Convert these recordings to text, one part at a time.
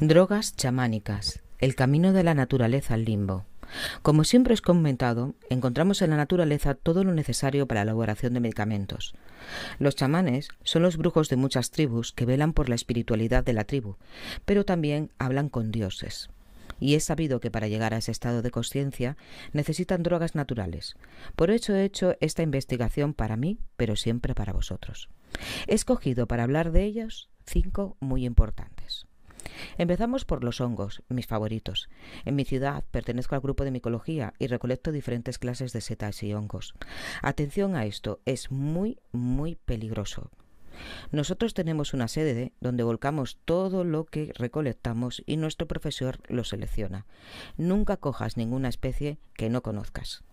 Drogas chamánicas. El camino de la naturaleza al limbo. Como siempre os comentado, encontramos en la naturaleza todo lo necesario para la elaboración de medicamentos. Los chamanes son los brujos de muchas tribus que velan por la espiritualidad de la tribu, pero también hablan con dioses. Y es sabido que para llegar a ese estado de conciencia necesitan drogas naturales. Por eso he hecho esta investigación para mí, pero siempre para vosotros. He escogido para hablar de ellas cinco muy importantes. Empezamos por los hongos, mis favoritos. En mi ciudad pertenezco al grupo de micología y recolecto diferentes clases de setas y hongos. Atención a esto, es muy, muy peligroso. Nosotros tenemos una sede donde volcamos todo lo que recolectamos y nuestro profesor lo selecciona. Nunca cojas ninguna especie que no conozcas.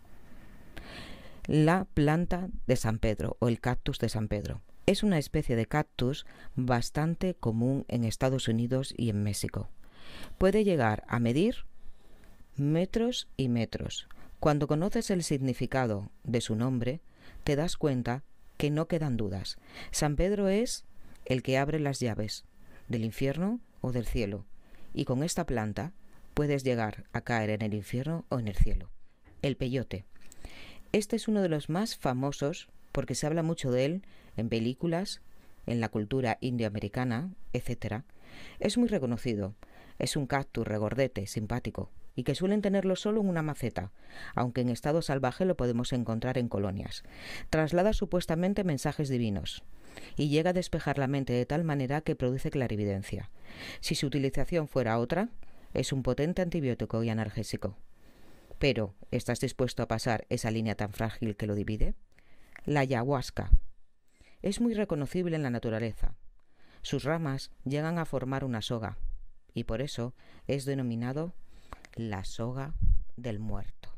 La planta de San Pedro o el cactus de San Pedro. Es una especie de cactus bastante común en Estados Unidos y en México. Puede llegar a medir metros y metros. Cuando conoces el significado de su nombre, te das cuenta que no quedan dudas. San Pedro es el que abre las llaves del infierno o del cielo. Y con esta planta puedes llegar a caer en el infierno o en el cielo. El peyote. Este es uno de los más famosos porque se habla mucho de él en películas, en la cultura indioamericana, etc. Es muy reconocido. Es un cactus regordete, simpático, y que suelen tenerlo solo en una maceta, aunque en estado salvaje lo podemos encontrar en colonias. Traslada supuestamente mensajes divinos y llega a despejar la mente de tal manera que produce clarividencia. Si su utilización fuera otra, es un potente antibiótico y analgésico. Pero, ¿estás dispuesto a pasar esa línea tan frágil que lo divide? La ayahuasca. Es muy reconocible en la naturaleza. Sus ramas llegan a formar una soga y por eso es denominado la soga del muerto.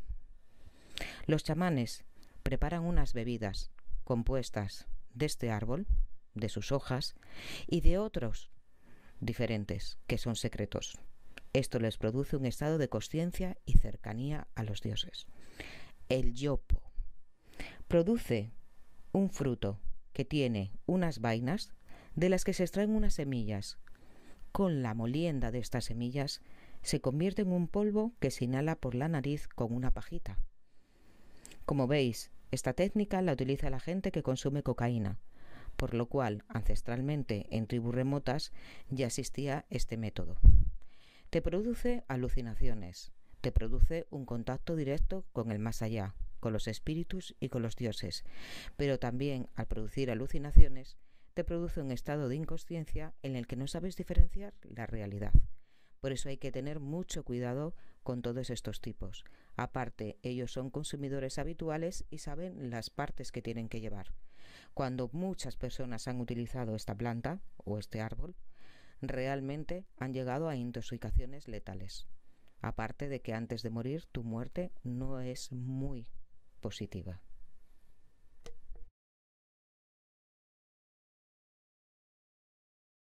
Los chamanes preparan unas bebidas compuestas de este árbol, de sus hojas y de otros diferentes que son secretos. Esto les produce un estado de conciencia y cercanía a los dioses. El yopo produce un fruto que tiene unas vainas de las que se extraen unas semillas. Con la molienda de estas semillas se convierte en un polvo que se inhala por la nariz con una pajita. Como veis, esta técnica la utiliza la gente que consume cocaína, por lo cual ancestralmente en tribus remotas ya existía este método. Te produce alucinaciones, te produce un contacto directo con el más allá, con los espíritus y con los dioses, pero también al producir alucinaciones, te produce un estado de inconsciencia en el que no sabes diferenciar la realidad. Por eso hay que tener mucho cuidado con todos estos tipos. Aparte, ellos son consumidores habituales y saben las partes que tienen que llevar. Cuando muchas personas han utilizado esta planta o este árbol, realmente han llegado a intoxicaciones letales. Aparte de que antes de morir tu muerte no es muy positiva.